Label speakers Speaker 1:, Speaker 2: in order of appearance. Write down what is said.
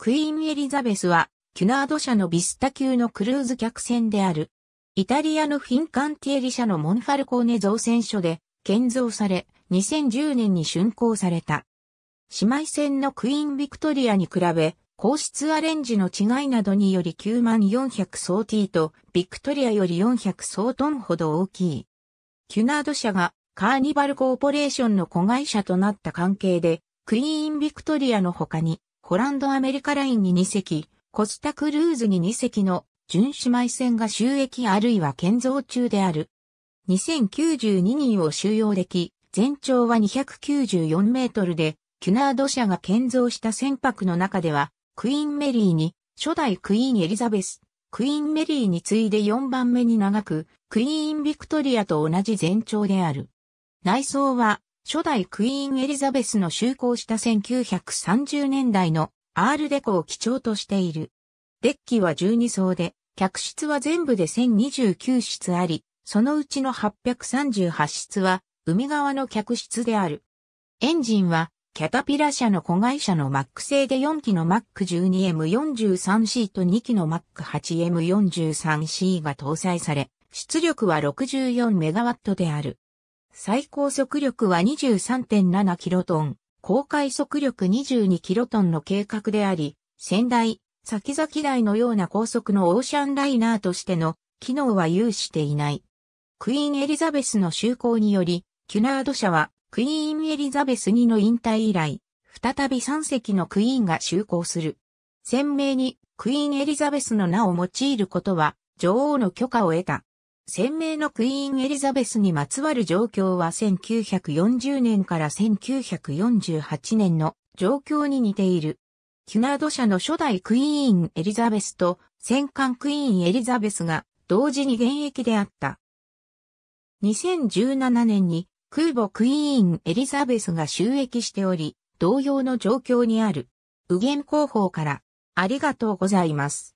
Speaker 1: クイーンエリザベスは、キュナード社のビスタ級のクルーズ客船である。イタリアのフィンカンティエリ社のモンファルコーネ造船所で建造され、2010年に竣工された。姉妹船のクイーンビクトリアに比べ、皇室アレンジの違いなどにより9万400総 T とビクトリアより400総トンほど大きい。キュナード社がカーニバルコーポレーションの子会社となった関係で、クイーンビクトリアの他にコランドアメリカラインに2隻、コスタクルーズに2隻の巡姉妹船が収益あるいは建造中である。2092人を収容でき、全長は294メートルで、キュナード社が建造した船舶の中では、クイーンメリーに、初代クイーンエリザベス、クイーンメリーに次いで4番目に長く、クイーンビクトリアと同じ全長である。内装は初代クイーンエリザベスの就航した1930年代のアールデコを基調としている。デッキは12層で、客室は全部で1029室あり、そのうちの838室は海側の客室である。エンジンはキャタピラ社の子会社の Mac 製で4機の Mac12M43C と2機の Mac8M43C が搭載され、出力は 64MW である。最高速力は23.7キロトン、公開速力22キロトンの計画であり、仙台、先々台のような高速のオーシャンライナーとしての機能は有していない。クイーンエリザベスの就航により、キュナード社はクイーンエリザベス2の引退以来、再び3隻のクイーンが就航する。鮮明にクイーンエリザベスの名を用いることは女王の許可を得た。鮮明のクイーンエリザベスにまつわる状況は1940年から1948年の状況に似ている。キュナード社の初代クイーンエリザベスと戦艦クイーンエリザベスが同時に現役であった。2017年に空母クイーンエリザベスが収益しており、同様の状況にある。右舷広報からありがとうございます。